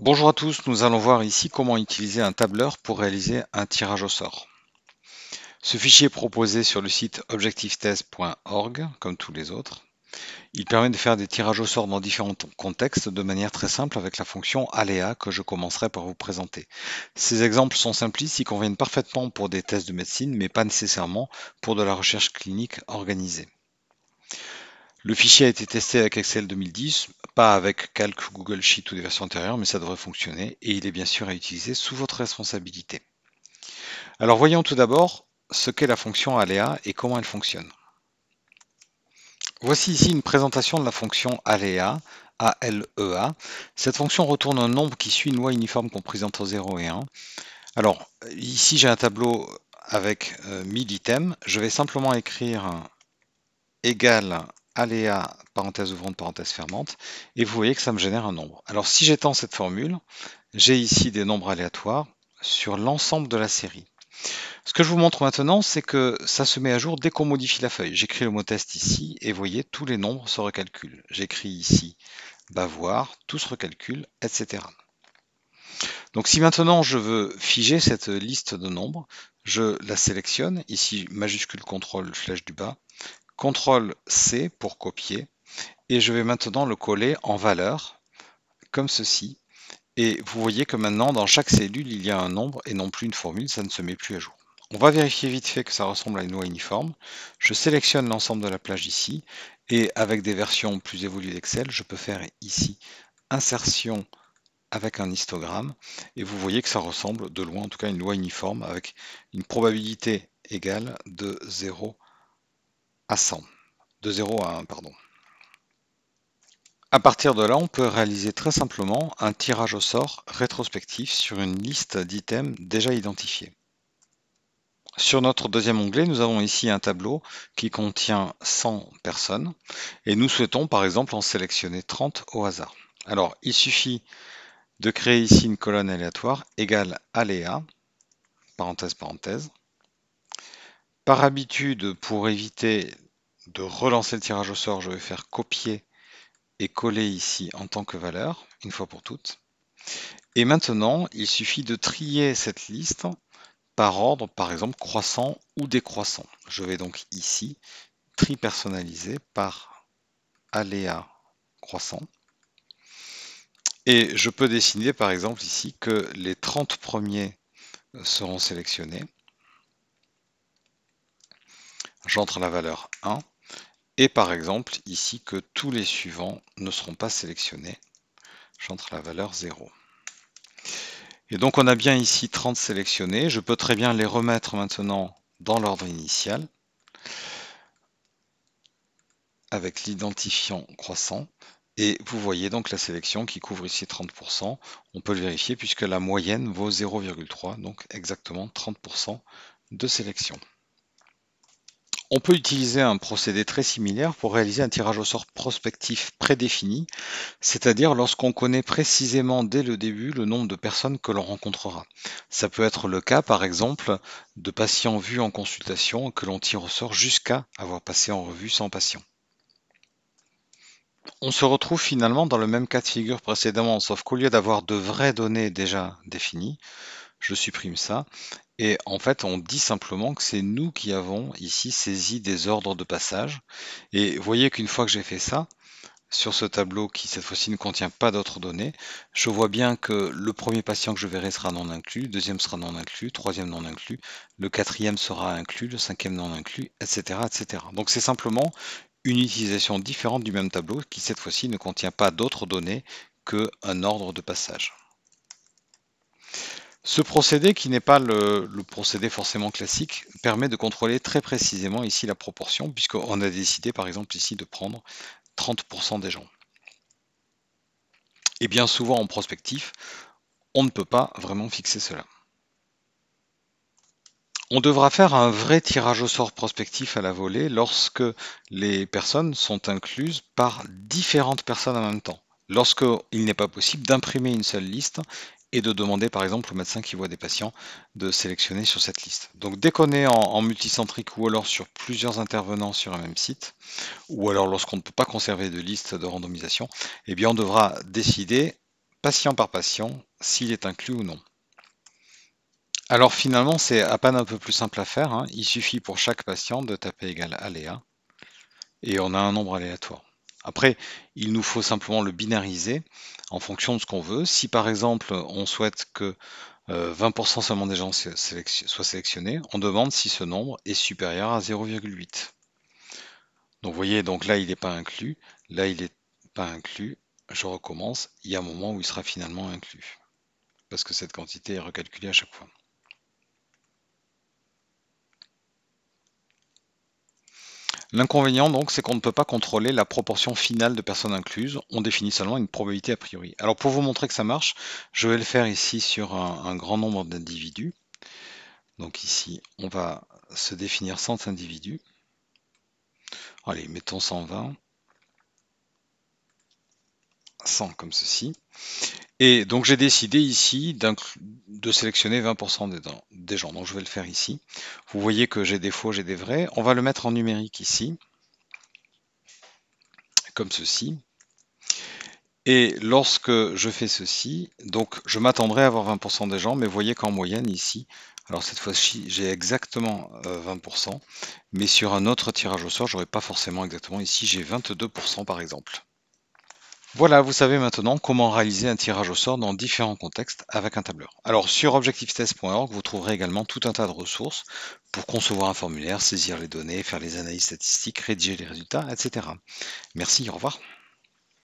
Bonjour à tous, nous allons voir ici comment utiliser un tableur pour réaliser un tirage au sort. Ce fichier est proposé sur le site objectivetest.org, comme tous les autres. Il permet de faire des tirages au sort dans différents contextes de manière très simple avec la fonction aléa que je commencerai par vous présenter. Ces exemples sont simplistes, ils conviennent parfaitement pour des tests de médecine, mais pas nécessairement pour de la recherche clinique organisée. Le fichier a été testé avec Excel 2010, pas avec Calc, Google Sheet ou des versions antérieures, mais ça devrait fonctionner et il est bien sûr à utiliser sous votre responsabilité. Alors voyons tout d'abord ce qu'est la fonction aléa et comment elle fonctionne. Voici ici une présentation de la fonction aléa, A-L-E-A. E Cette fonction retourne un nombre qui suit une loi uniforme comprise entre 0 et 1. Alors ici j'ai un tableau avec 1000 euh, items, je vais simplement écrire égal aléa, parenthèse ouvrante, parenthèse fermante, et vous voyez que ça me génère un nombre. Alors si j'étends cette formule, j'ai ici des nombres aléatoires sur l'ensemble de la série. Ce que je vous montre maintenant, c'est que ça se met à jour dès qu'on modifie la feuille. J'écris le mot test ici, et vous voyez, tous les nombres se recalculent. J'écris ici Bavoir, tout se recalcule, etc. Donc si maintenant je veux figer cette liste de nombres, je la sélectionne, ici majuscule contrôle flèche du bas, CTRL-C pour copier, et je vais maintenant le coller en valeur, comme ceci. Et vous voyez que maintenant, dans chaque cellule, il y a un nombre et non plus une formule, ça ne se met plus à jour. On va vérifier vite fait que ça ressemble à une loi uniforme. Je sélectionne l'ensemble de la plage ici, et avec des versions plus évoluées d'Excel, je peux faire ici insertion avec un histogramme, et vous voyez que ça ressemble de loin, en tout cas, une loi uniforme avec une probabilité égale de 0 100, de 0 à 1, pardon. À partir de là, on peut réaliser très simplement un tirage au sort rétrospectif sur une liste d'items déjà identifiés. Sur notre deuxième onglet, nous avons ici un tableau qui contient 100 personnes et nous souhaitons par exemple en sélectionner 30 au hasard. Alors il suffit de créer ici une colonne aléatoire égale aléa, parenthèse parenthèse. Par habitude, pour éviter de relancer le tirage au sort, je vais faire copier et coller ici en tant que valeur, une fois pour toutes. Et maintenant, il suffit de trier cette liste par ordre, par exemple croissant ou décroissant. Je vais donc ici tri personnaliser par aléa croissant. Et je peux dessiner par exemple ici que les 30 premiers seront sélectionnés. J'entre la valeur 1 et par exemple ici que tous les suivants ne seront pas sélectionnés. J'entre la valeur 0. Et donc on a bien ici 30 sélectionnés. Je peux très bien les remettre maintenant dans l'ordre initial avec l'identifiant croissant. Et vous voyez donc la sélection qui couvre ici 30%. On peut le vérifier puisque la moyenne vaut 0,3, donc exactement 30% de sélection. On peut utiliser un procédé très similaire pour réaliser un tirage au sort prospectif prédéfini, c'est-à-dire lorsqu'on connaît précisément dès le début le nombre de personnes que l'on rencontrera. Ça peut être le cas par exemple de patients vus en consultation que l'on tire au sort jusqu'à avoir passé en revue sans patient. On se retrouve finalement dans le même cas de figure précédemment, sauf qu'au lieu d'avoir de vraies données déjà définies, je supprime ça et en fait, on dit simplement que c'est nous qui avons ici saisi des ordres de passage. Et voyez qu'une fois que j'ai fait ça, sur ce tableau qui cette fois-ci ne contient pas d'autres données, je vois bien que le premier patient que je verrai sera non inclus, le deuxième sera non inclus, le troisième non inclus, le quatrième sera inclus, le cinquième non inclus, etc. etc. Donc c'est simplement une utilisation différente du même tableau qui cette fois-ci ne contient pas d'autres données qu'un ordre de passage. Ce procédé, qui n'est pas le, procédé forcément classique, permet de contrôler très précisément ici la proportion, puisqu'on a décidé par exemple ici de prendre 30% des gens. Et bien souvent en prospectif, on ne peut pas vraiment fixer cela. On devra faire un vrai tirage au sort prospectif à la volée lorsque les personnes sont incluses par différentes personnes en même temps lorsqu'il n'est pas possible d'imprimer une seule liste et de demander par exemple au médecin qui voit des patients de sélectionner sur cette liste. Donc dès qu'on est en, multicentrique ou alors sur plusieurs intervenants sur un même site, ou alors lorsqu'on ne peut pas conserver de liste de randomisation, eh bien on devra décider patient par patient s'il est inclus ou non. Alors finalement c'est à peine un peu plus simple à faire, hein. il suffit pour chaque patient de taper égal aléa et on a un nombre aléatoire. Après, il nous faut simplement le binariser en fonction de ce qu'on veut. Si par exemple on souhaite que 20% euh, seulement des gens soient sélectionnés, on demande si ce nombre est supérieur à 0,8. Donc vous voyez, donc là il n'est pas inclus, là il n'est pas inclus, je recommence, il y a un moment où il sera finalement inclus, parce que cette quantité est recalculée à chaque fois. L'inconvénient donc, c'est qu'on ne peut pas contrôler la proportion finale de personnes incluses, on définit seulement une probabilité a priori. Alors pour vous montrer que ça marche, je vais le faire ici sur un, grand nombre d'individus. Donc ici, on va se définir 100 individus. Allez, mettons 120. 100 comme ceci. Et donc j'ai décidé ici de sélectionner 20% des, gens. Donc je vais le faire ici. Vous voyez que j'ai des faux, j'ai des vrais. On va le mettre en numérique ici, comme ceci. Et lorsque je fais ceci, donc je m'attendrai à avoir 20% des gens, mais voyez qu'en moyenne ici, alors cette fois-ci j'ai exactement 20%, euh, mais sur un autre tirage au sort, j'aurais pas forcément exactement ici, j'ai 22% par exemple. Voilà, vous savez maintenant comment réaliser un tirage au sort dans différents contextes avec un tableur. Alors sur objectivetest.org, vous trouverez également tout un tas de ressources pour concevoir un formulaire, saisir les données, faire les analyses statistiques, rédiger les résultats, etc. Merci, au revoir.